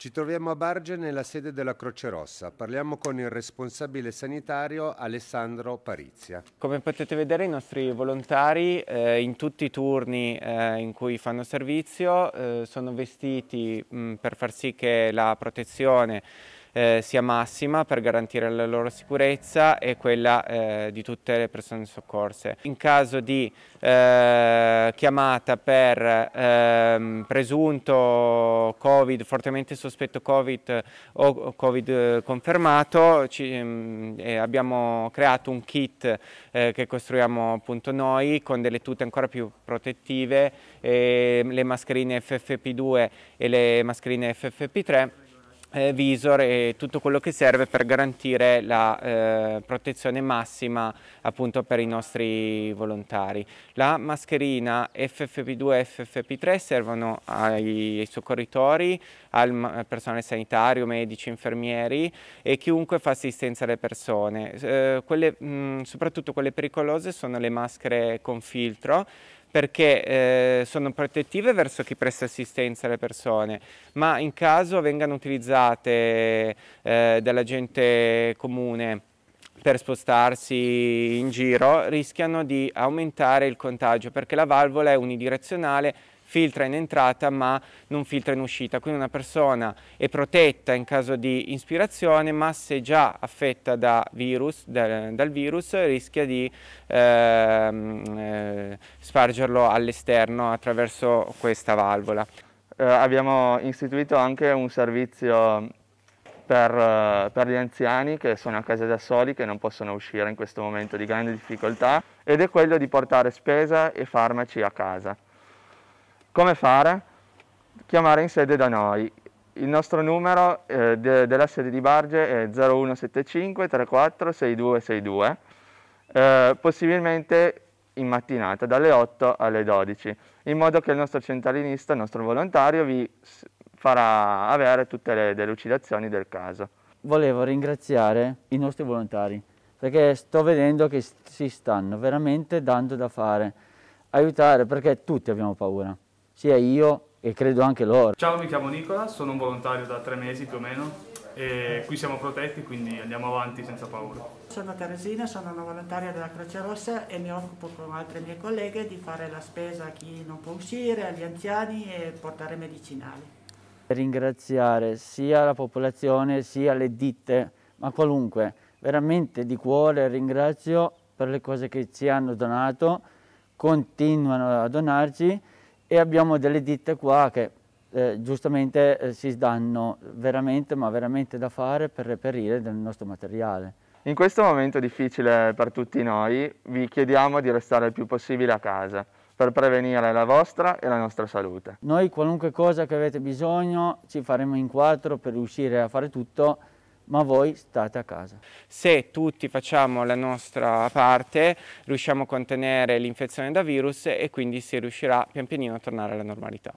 Ci troviamo a Barge nella sede della Croce Rossa. Parliamo con il responsabile sanitario Alessandro Parizia. Come potete vedere i nostri volontari eh, in tutti i turni eh, in cui fanno servizio eh, sono vestiti mh, mm, per far sì che la protezione eh, sia massima per garantire la loro sicurezza e quella eh, di tutte le persone soccorse. In caso di eh, chiamata per ehm, presunto Covid, fortemente sospetto Covid o Covid eh, confermato, ci, mm, eh, abbiamo creato un kit eh, che costruiamo appunto noi con delle tute ancora più protettive, ehm, le mascherine FFP2 e le mascherine FFP3 eh, visor e tutto quello che serve per garantire la eh, protezione massima appunto per i nostri volontari. La mascherina FFP2 e FFP3 servono ai, ai soccorritori, al, al, personale sanitario, medici, infermieri e chiunque fa assistenza alle persone. Eh, quelle, mh, mm, soprattutto quelle pericolose sono le maschere con filtro perché eh, sono protettive verso chi presta assistenza alle persone, ma in caso vengano utilizzate eh, dalla gente comune per spostarsi in giro rischiano di aumentare il contagio perché la valvola è unidirezionale filtra in entrata ma non filtra in uscita, quindi una persona è protetta in caso di inspirazione ma se già affetta da virus, da, dal virus rischia di ehm, eh, spargerlo all'esterno attraverso questa valvola. Eh, abbiamo istituito anche un servizio per, eh, per, gli anziani che sono a casa da soli, che non possono uscire in questo momento di grande difficoltà, ed è quello di portare spesa e farmaci a casa. Come fare? Chiamare in sede da noi. Il nostro numero eh, de, della sede di Barge è 0175 34 6262, eh, possibilmente in mattinata dalle 8 alle 12, in modo che il nostro centralinista, il nostro volontario, vi farà avere tutte le delucidazioni del caso. Volevo ringraziare i nostri volontari perché sto vedendo che si stanno veramente dando da fare, aiutare perché tutti abbiamo paura sia io e credo anche loro. Ciao, mi chiamo Nicola, sono un volontario da tre mesi più o meno e qui siamo protetti quindi andiamo avanti senza paura. Sono Teresina, sono una volontaria della Croce Rossa e mi occupo con altre mie colleghe di fare la spesa a chi non può uscire, agli anziani e portare medicinali. Ringraziare sia la popolazione sia le ditte, ma qualunque, veramente di cuore ringrazio per le cose che ci hanno donato, continuano a donarci e abbiamo delle ditte qua che eh, giustamente eh, si danno veramente ma veramente da fare per reperire del nostro materiale. In questo momento difficile per tutti noi vi chiediamo di restare il più possibile a casa per prevenire la vostra e la nostra salute. Noi qualunque cosa che avete bisogno ci faremo in quattro per riuscire a fare tutto ma voi state a casa. Se tutti facciamo la nostra parte, riusciamo a contenere l'infezione da virus e quindi si riuscirà pian pianino a tornare alla normalità.